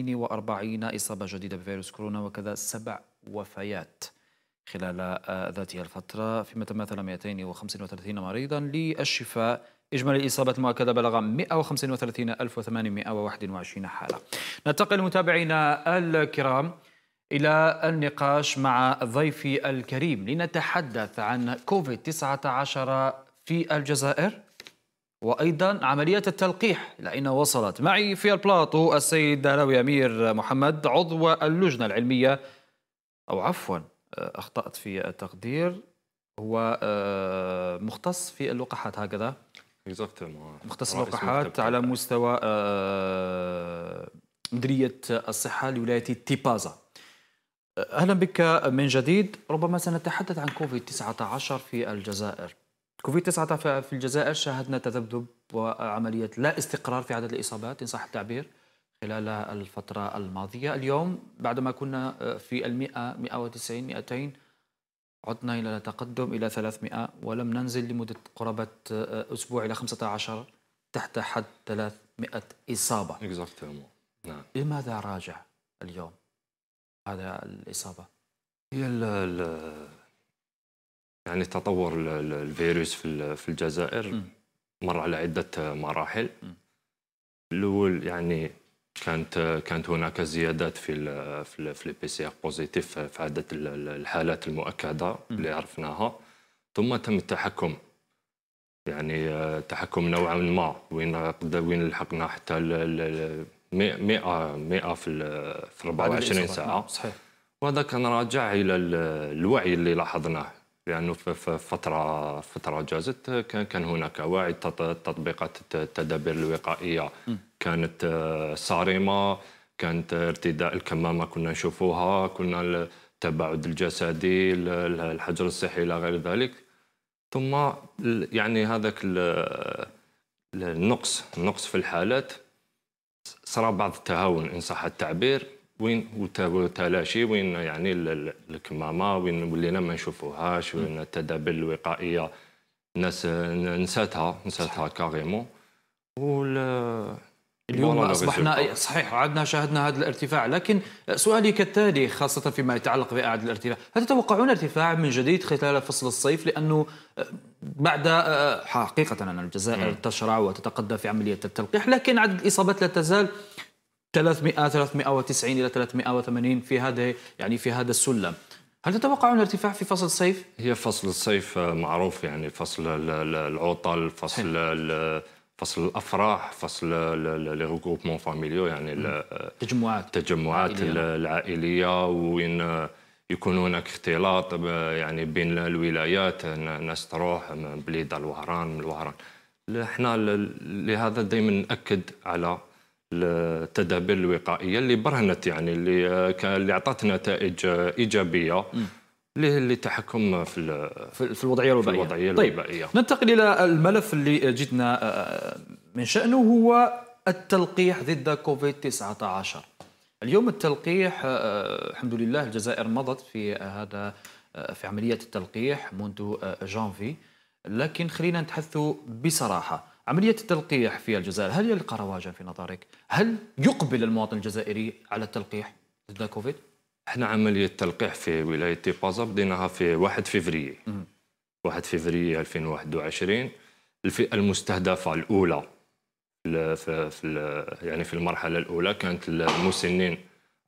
42 إصابة جديدة بفيروس كورونا وكذا سبع وفيات خلال آه، ذاته الفترة فيما تماثل 235 مريضا للشفاء إجمالي الإصابات المؤكدة بلغ 135821 حالة ننتقل متابعينا الكرام إلى النقاش مع ضيفي الكريم لنتحدث عن كوفيد-19 في الجزائر وأيضا عملية التلقيح لأن وصلت معي في البلاطو السيد هلاوي أمير محمد عضو اللجنة العلمية أو عفوا آه، أخطأت في التقدير هو آه، مختص في اللقاحات هكذا مختص اللقاحات على مستوى آه، مديرية الصحة لولاية تيبازا أهلا بك من جديد ربما سنتحدث عن كوفيد 19 في الجزائر كوفيد 19 في الجزائر شاهدنا تذبذب وعملية لا استقرار في عدد الإصابات إن صح التعبير خلال الفترة الماضية اليوم بعدما كنا آه، في ال100 190 200 عدنا إلى تقدم إلى 300 ولم ننزل لمدة قرابة آه، أسبوع إلى 15 تحت حد 300 إصابة نعم لماذا راجع اليوم هذا الإصابة؟ هي يعني تطور الفيروس في الجزائر مر على عدة مراحل الأول يعني كانت كانت هناك زيادات في الـ في الـ في البي سي ار بوزيتيف في عدد الحالات المؤكده اللي عرفناها ثم تم التحكم يعني آه، تحكم نوعا ما وين وين لحقنا حتى 100 100 في 24 ساعه صحيح وهذا كان راجع الى الوعي اللي لاحظناه لانه في فتره فتره جازت كان هناك وعي تطبيقات التدابير الوقائيه كانت آه، صارمه كانت ارتداء الكمامه كنا نشوفوها كنا التباعد الجسدي الحجر الصحي الى غير ذلك ثم يعني هذاك النقص النقص في الحالات صار بعض التهاون ان صح التعبير وين وتلاشي وين يعني الكمامه وين ولينا ما نشوفوهاش وين التدابير الوقائيه الناس نساتها نساتها كاريمون وال اليوم اصبحنا صحيح عدنا شاهدنا هذا الارتفاع لكن سؤالي كالتالي خاصه فيما يتعلق بأعد الارتفاع هل تتوقعون ارتفاع من جديد خلال فصل الصيف لانه آه، بعد آه، حقيقه ان الجزائر تشرع وتتقدم في عمليه التلقيح لكن عدد الاصابات لا تزال 300 390 الى 380 في هذا يعني في هذا السلم هل تتوقعون ارتفاع في فصل الصيف؟ هي فصل الصيف آه، معروف يعني فصل العطل فصل فصل الافراح فصل لي روغوبمون فاميليو يعني التجمعات التجمعات العائليه وين آه، يكون هناك اختلاط آه، يعني بين الولايات ناس تروح من بليده الوهران من الوهران احنا لهذا دائما ناكد على التدابير الوقائيه اللي برهنت يعني اللي آه، اللي عطات نتائج آه، ايجابيه للتحكم في في الوضعيه الوبائيه, في الوضعية طيب الوبائية. ننتقل الى الملف اللي جدنا آه، من شانه هو التلقيح ضد كوفيد 19 اليوم التلقيح الحمد لله الجزائر مضت في هذا في عمليه التلقيح منذ جانفي لكن خلينا نتحدث بصراحه عملية التلقيح في الجزائر هل يلقى رواجا في نظرك؟ هل يقبل المواطن الجزائري على التلقيح ضد كوفيد؟ احنا عملية التلقيح في ولاية بازا بديناها في 1 فيفري 1 فيفري 2021 الفئة المستهدفة الأولى في, في يعني في المرحلة الأولى كانت المسنين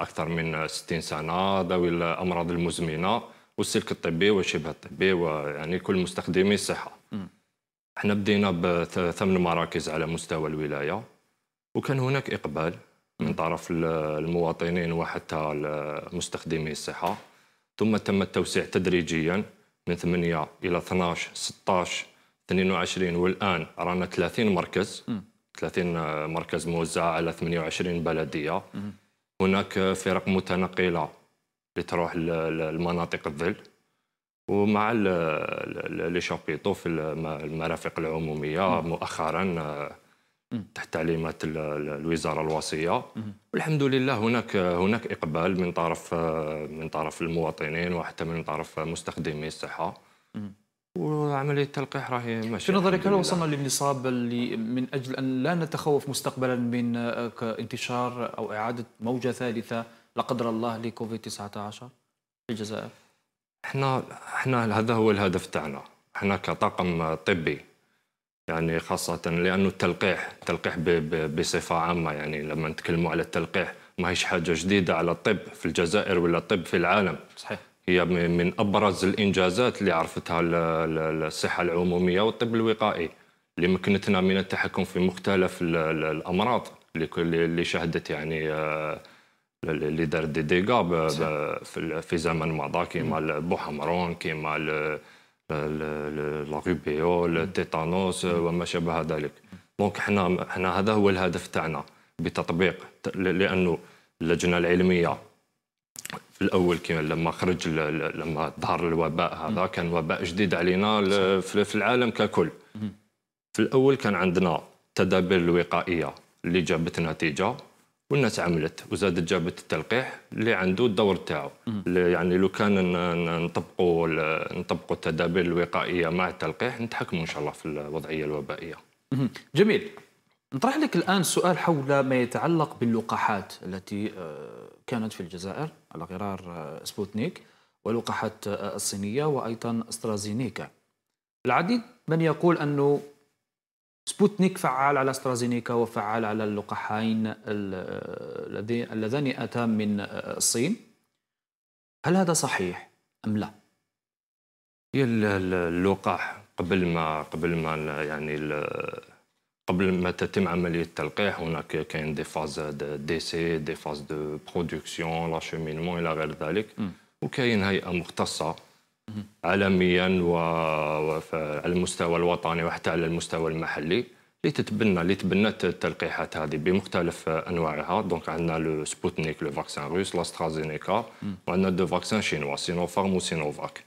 أكثر من 60 سنة ذوي الأمراض المزمنة والسلك الطبي وشبه الطبي ويعني كل مستخدمي الصحة احنا بدينا بثمان مراكز على مستوى الولايه وكان هناك اقبال من طرف المواطنين وحتى مستخدمي الصحه ثم تم التوسيع تدريجيا من 8 الى 12 16 22 والان رانا 30 مركز 30 مركز موزعه على 28 بلديه هناك فرق متنقله لتروح لمناطق الظل ومع لي شابيتو في المرافق العموميه مؤخرا آه، تحت تعليمات الوزاره الوصيه والحمد لله هناك هناك اقبال من طرف آه، من طرف المواطنين وحتى من طرف مستخدمي الصحه وعمليه التلقيح راهي ماشيه في نظرك هل وصلنا للنصاب اللي من اجل ان لا نتخوف مستقبلا من آه، انتشار او اعاده موجه ثالثه لا قدر الله لكوفيد 19 في الجزائر؟ احنا احنا هذا هو الهدف تاعنا احنا كطاقم طبي يعني خاصة لأنه التلقيح التلقيح بصفة عامة يعني لما نتكلموا على التلقيح ما هيش حاجة جديدة على الطب في الجزائر ولا الطب في العالم صحيح هي من أبرز الإنجازات اللي عرفتها الصحة العمومية والطب الوقائي اللي مكنتنا من التحكم في مختلف الأمراض اللي شهدت يعني آه، اللي دار دي ديغا في زمن مضى كيما البو حمرون كيما لا روبيو التيتانوس وما شابه ذلك دونك حنا حنا هذا هو الهدف تاعنا بتطبيق لانه اللجنه العلميه في الاول كي لما خرج لما ظهر الوباء هذا كان وباء جديد علينا في العالم ككل في الاول كان عندنا تدابير الوقائيه اللي جابت نتيجه والناس عملت وزادت جابت التلقيح اللي عنده الدور تاعو يعني لو كان نطبقوا نطبقوا التدابير الوقائيه مع التلقيح نتحكموا ان شاء الله في الوضعيه الوبائيه جميل نطرح لك الان سؤال حول ما يتعلق باللقاحات التي آه، كانت في الجزائر على غرار آه، سبوتنيك واللقاحات آه، الصينيه وايضا استرازينيكا العديد من يقول انه سبوتنيك فعال على استرازينيكا وفعال على اللقاحين اللذان أتى من الصين هل هذا صحيح أم لا؟ هي اللقاح قبل ما قبل ما يعني قبل ما تتم عملية التلقيح هناك كاين دي فاز دي سي دي فاز دو برودكسيون لاشيمينمون إلى غير ذلك وكاين هيئة مختصة عالميا وعلى المستوى الوطني وحتى على المستوى المحلي اللي تتبنى اللي تبنت التلقيحات هذه بمختلف انواعها دونك عندنا لو سبوتنيك لو فاكسان روس لاسترازينيكا وعندنا دو فاكسان شينوا سينوفارم وسينوفاك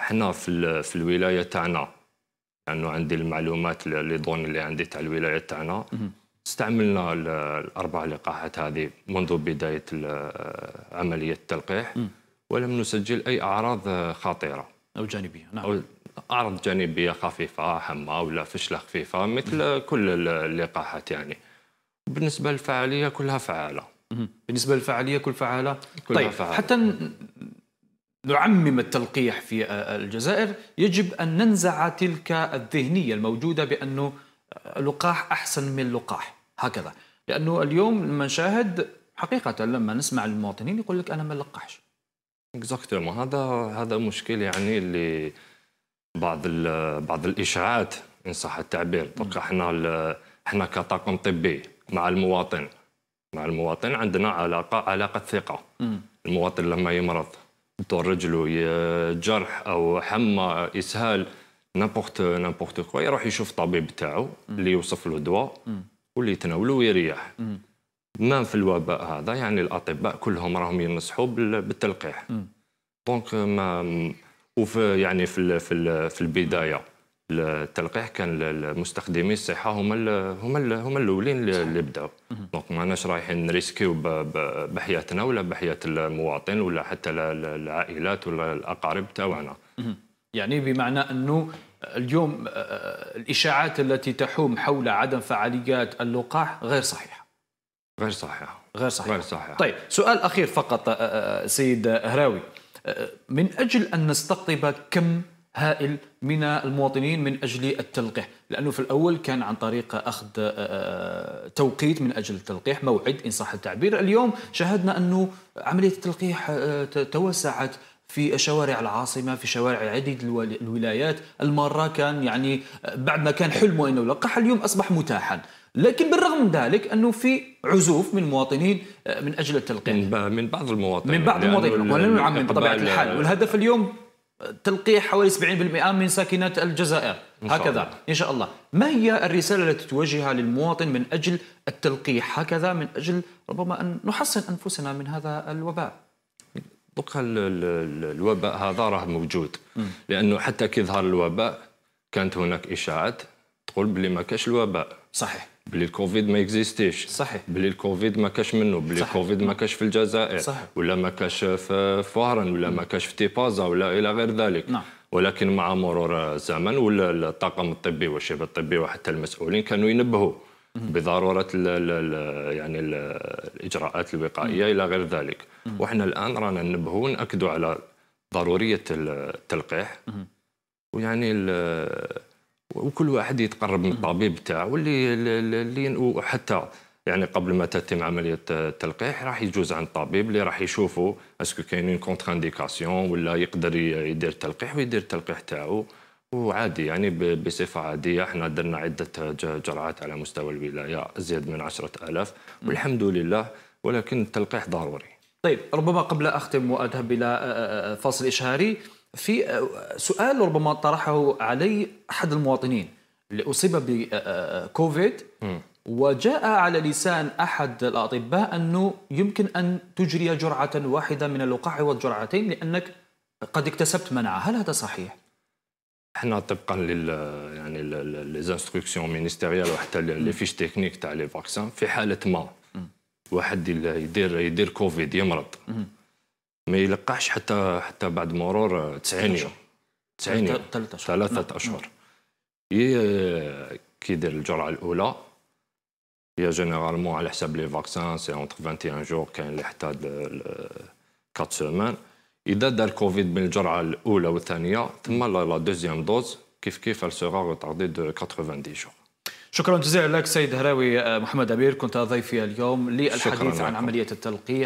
حنا في في الولايه تاعنا لانه يعني عندي المعلومات لي دون اللي عندي تاع الولايه تاعنا استعملنا الاربع لقاحات هذه منذ بدايه عمليه التلقيح ولم نسجل أي أعراض خطيرة أو جانبية نعم أو أعراض جانبية خفيفة حمى ولا فشلة خفيفة مثل كل اللقاحات يعني بالنسبة للفعالية كلها فعالة بالنسبة للفعالية كل فعالة كلها طيب فعالة. حتى نعمم التلقيح في آه، آه، الجزائر يجب أن ننزع تلك الذهنية الموجودة بأنه لقاح أحسن من لقاح هكذا لأنه اليوم لما نشاهد حقيقة لما نسمع المواطنين يقول لك أنا ما لقحش اكزاكتومون هذا هذا مشكل يعني اللي بعض بعض الاشاعات ان صح التعبير دركا حنا حنا كطاقم طبي مع المواطن مع المواطن عندنا علاقه علاقه ثقه المواطن لما يمرض دور رجله جرح او حمى اسهال نابورت نابورت كوا يروح يشوف الطبيب تاعو اللي يوصف له دواء واللي يتناوله ويريح مم. ما في الوباء هذا يعني الاطباء كلهم راهم ينصحوا بالتلقيح دونك ما وفي يعني في الـ في الـ في البدايه التلقيح كان المستخدمي الصحه هما الـ هما الـ هما الاولين اللي بداو دونك ماناش رايحين نريسكيو بحياتنا ولا بحياه المواطن ولا حتى العائلات ولا الاقارب تاعنا يعني بمعنى انه اليوم آه، الاشاعات التي تحوم حول عدم فعاليات اللقاح غير صحيحه غير صحيحه غير صحيحه غير صحيحه طيب سؤال اخير فقط آه، آه، آه، سيد هراوي من اجل ان نستقطب كم هائل من المواطنين من اجل التلقيح لانه في الاول كان عن طريق اخذ توقيت من اجل التلقيح موعد ان صح التعبير اليوم شاهدنا انه عمليه التلقيح توسعت في شوارع العاصمه في شوارع عديد الولايات المره كان يعني بعد ما كان حلمه انه يلقح اليوم اصبح متاحا لكن بالرغم من ذلك انه في عزوف من مواطنين آه، من اجل التلقيح من بعض المواطنين من بعض المواطنين ولن نعمم بطبيعه الحال والهدف اليوم آه، تلقيح حوالي 70% من ساكنات الجزائر إن هكذا الله. ان شاء الله ما هي الرساله التي توجهها للمواطن من اجل التلقيح هكذا من اجل ربما ان نحصن انفسنا من هذا الوباء دوكا الوباء هذا راه موجود لانه حتى كي ظهر الوباء كانت هناك اشاعات تقول بلي ما كاش الوباء صحيح بلي الكوفيد ما اكزيستيش صحيح بلي الكوفيد ما كاش منه بلي الكوفيد ما كاش في الجزائر صحيح. ولا ما كاش في وهران ولا ما كاش في تيبازا ولا الى غير ذلك نعم. ولكن مع مرور الزمن ولا الطاقم الطبي والشباب الطبي وحتى المسؤولين كانوا ينبهوا بضروره الـ الـ يعني الـ الاجراءات الوقائيه الى غير ذلك وحنا الان رانا ننبهوا وناكدوا على ضروريه التلقيح ويعني وكل واحد يتقرب من الطبيب تاعه واللي اللي وحتى يعني قبل ما تتم عمليه التلقيح راح يجوز عند الطبيب اللي راح يشوفوا اسكو كاين اون كونتر انديكاسيون ولا يقدر يدير التلقيح ويدير التلقيح تاعو وعادي يعني بصفة عادية احنا درنا عدة جرعات على مستوى الولاية زيد من عشرة ألاف والحمد لله ولكن التلقيح ضروري طيب ربما قبل أختم وأذهب إلى فصل إشهاري في آه، سؤال ربما طرحه علي احد المواطنين اللي اصيب بكوفيد آه، آه، وجاء على لسان احد الاطباء انه يمكن ان تجري جرعه واحده من اللقاح والجرعتين لانك قد اكتسبت مناعه، هل هذا صحيح؟ احنا طبقا لل يعني ليزانستركسيون مينيستيريال وحتى لي فيش تكنيك تاع لي فاكسان في حاله ما واحد يدير يدير كوفيد يمرض ما يلقحش حتى حتى بعد مرور 90 يوم 90 يوم ثلاثة نعم. أشهر كيدير الجرعة الأولى هي جينيرالمون على حساب لي فاكسان سي اونتر 21 جور كاين اللي حتى 4 سومان اذا دار كوفيد من الجرعه الاولى والثانيه ثم لا دوزيام دوز كيف كيف سوغا sera دو de 90 جور شكرا جزيلا لك سيد هراوي آه، محمد أمير كنت ضيفي اليوم للحديث عن عملية التلقيح